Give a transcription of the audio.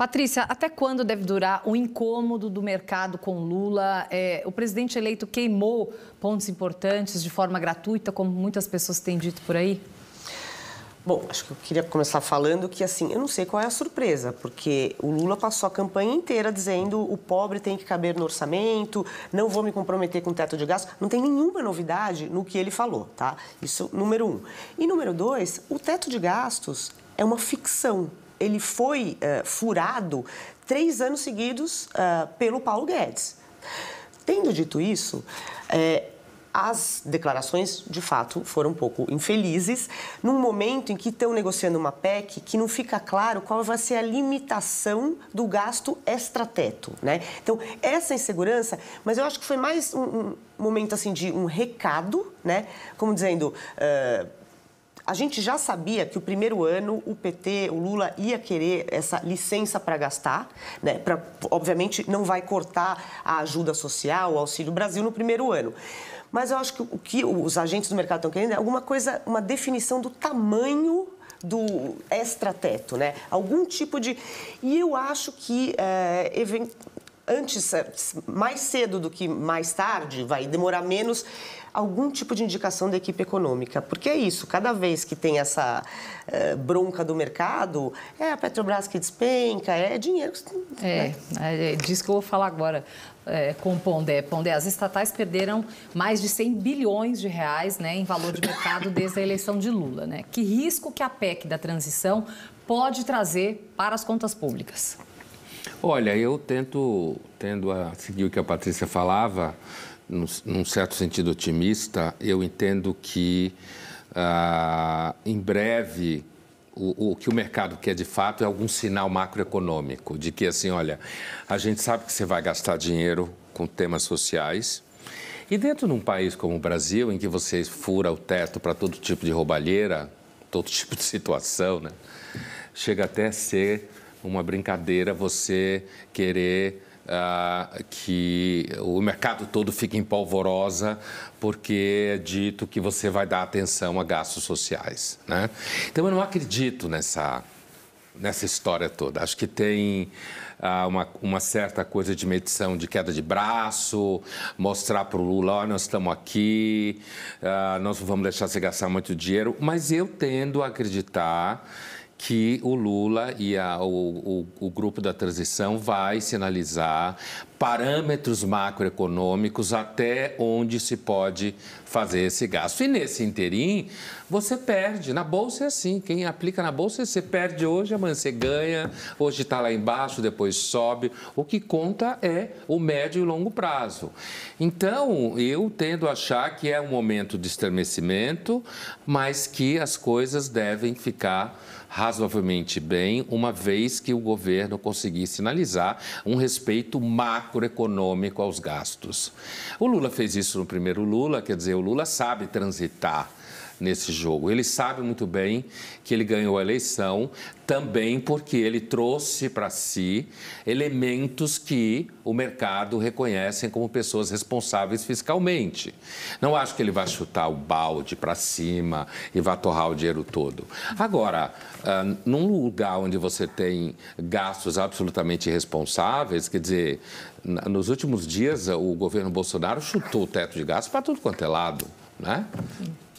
Patrícia, até quando deve durar o incômodo do mercado com Lula? É, o presidente eleito queimou pontos importantes de forma gratuita, como muitas pessoas têm dito por aí? Bom, acho que eu queria começar falando que, assim, eu não sei qual é a surpresa, porque o Lula passou a campanha inteira dizendo o pobre tem que caber no orçamento, não vou me comprometer com o teto de gastos. Não tem nenhuma novidade no que ele falou, tá? Isso, número um. E número dois, o teto de gastos é uma ficção ele foi uh, furado três anos seguidos uh, pelo Paulo Guedes. Tendo dito isso, é, as declarações, de fato, foram um pouco infelizes, num momento em que estão negociando uma PEC que não fica claro qual vai ser a limitação do gasto extrateto, né? Então, essa insegurança, mas eu acho que foi mais um, um momento, assim, de um recado, né? Como dizendo... Uh a gente já sabia que o primeiro ano o PT, o Lula ia querer essa licença para gastar, né? Pra, obviamente não vai cortar a ajuda social, o auxílio Brasil no primeiro ano. Mas eu acho que o que os agentes do mercado estão querendo é alguma coisa, uma definição do tamanho do extrateto, né? Algum tipo de. E eu acho que é, antes, é, mais cedo do que mais tarde, vai demorar menos, algum tipo de indicação da equipe econômica. Porque é isso, cada vez que tem essa eh, bronca do mercado, é a Petrobras que despenca, é dinheiro. Que... É, né? é, é disso que eu vou falar agora. É, com o Pondé. Pondé, as estatais perderam mais de 100 bilhões de reais né, em valor de mercado desde a eleição de Lula. Né? Que risco que a PEC da transição pode trazer para as contas públicas? Olha, eu tento, tendo a seguir o que a Patrícia falava, num, certo sentido otimista, eu entendo que ah, em breve o, o, que o mercado quer de fato é algum sinal macroeconômico de que assim, olha, a gente sabe que você vai gastar dinheiro com temas sociais. E dentro de um país como o Brasil, em que você fura o teto para todo tipo de roubalheira, todo tipo de situação, né? chega até a ser uma brincadeira você querer Uh, que o mercado todo fique em polvorosa porque é dito que você vai dar atenção a gastos sociais. Né? Então eu não acredito nessa, nessa história toda. Acho que tem ah, uma, uma, certa coisa de medição de queda de braço, mostrar para o Lula, oh, nós estamos aqui, uh, nós não vamos deixar você gastar muito dinheiro, mas eu tendo a acreditar que o Lula e a, o, o, o, grupo da transição vai sinalizar parâmetros macroeconômicos até onde se pode fazer esse gasto. E nesse interim, você perde. Na bolsa é assim: quem aplica na bolsa, você perde hoje, amanhã você ganha, hoje está lá embaixo, depois sobe. O que conta é o médio e longo prazo. Então, eu tendo a achar que é um momento de estremecimento, mas que as coisas devem ficar razoavelmente bem, uma vez que o governo conseguir sinalizar um respeito macro macroeconômico aos gastos. O Lula fez isso no primeiro Lula, quer dizer, o Lula sabe transitar nesse jogo. Ele sabe muito bem que ele ganhou a eleição também porque ele trouxe para si elementos que o mercado reconhece como pessoas responsáveis fiscalmente. Não acho que ele vai chutar o balde para cima e vai torrar o dinheiro todo. Agora, ah, num lugar onde você tem gastos absolutamente irresponsáveis, quer dizer, nos últimos dias o governo Bolsonaro chutou o teto de gastos para tudo quanto é lado, né? Sim.